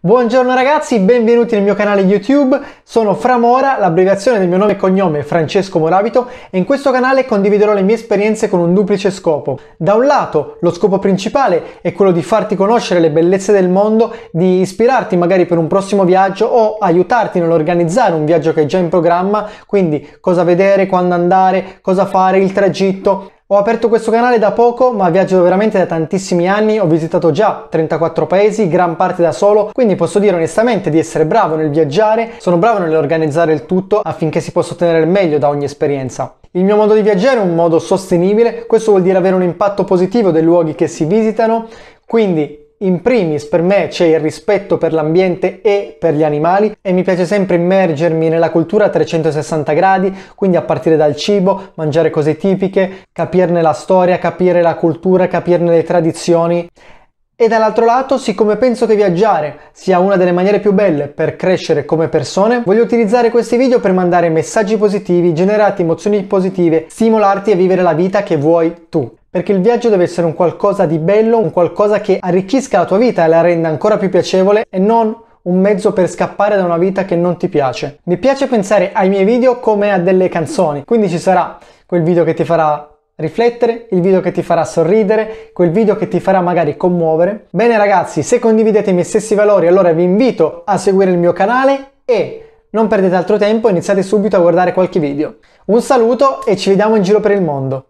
Buongiorno ragazzi, benvenuti nel mio canale YouTube, sono Framora, l'abbreviazione del mio nome e cognome è Francesco Morabito e in questo canale condividerò le mie esperienze con un duplice scopo. Da un lato, lo scopo principale è quello di farti conoscere le bellezze del mondo, di ispirarti magari per un prossimo viaggio o aiutarti nell'organizzare un viaggio che è già in programma, quindi cosa vedere, quando andare, cosa fare, il tragitto ho aperto questo canale da poco ma viaggio veramente da tantissimi anni, ho visitato già 34 paesi, gran parte da solo, quindi posso dire onestamente di essere bravo nel viaggiare, sono bravo nell'organizzare il tutto affinché si possa ottenere il meglio da ogni esperienza. Il mio modo di viaggiare è un modo sostenibile, questo vuol dire avere un impatto positivo dei luoghi che si visitano, quindi in primis per me c'è il rispetto per l'ambiente e per gli animali e mi piace sempre immergermi nella cultura a 360 gradi, quindi a partire dal cibo, mangiare cose tipiche, capirne la storia, capire la cultura, capirne le tradizioni. E dall'altro lato, siccome penso che viaggiare sia una delle maniere più belle per crescere come persone, voglio utilizzare questi video per mandare messaggi positivi, generarti emozioni positive, stimolarti a vivere la vita che vuoi tu. Perché il viaggio deve essere un qualcosa di bello, un qualcosa che arricchisca la tua vita e la renda ancora più piacevole e non un mezzo per scappare da una vita che non ti piace. Mi piace pensare ai miei video come a delle canzoni, quindi ci sarà quel video che ti farà riflettere, il video che ti farà sorridere, quel video che ti farà magari commuovere. Bene ragazzi, se condividete i miei stessi valori allora vi invito a seguire il mio canale e non perdete altro tempo, iniziate subito a guardare qualche video. Un saluto e ci vediamo in giro per il mondo.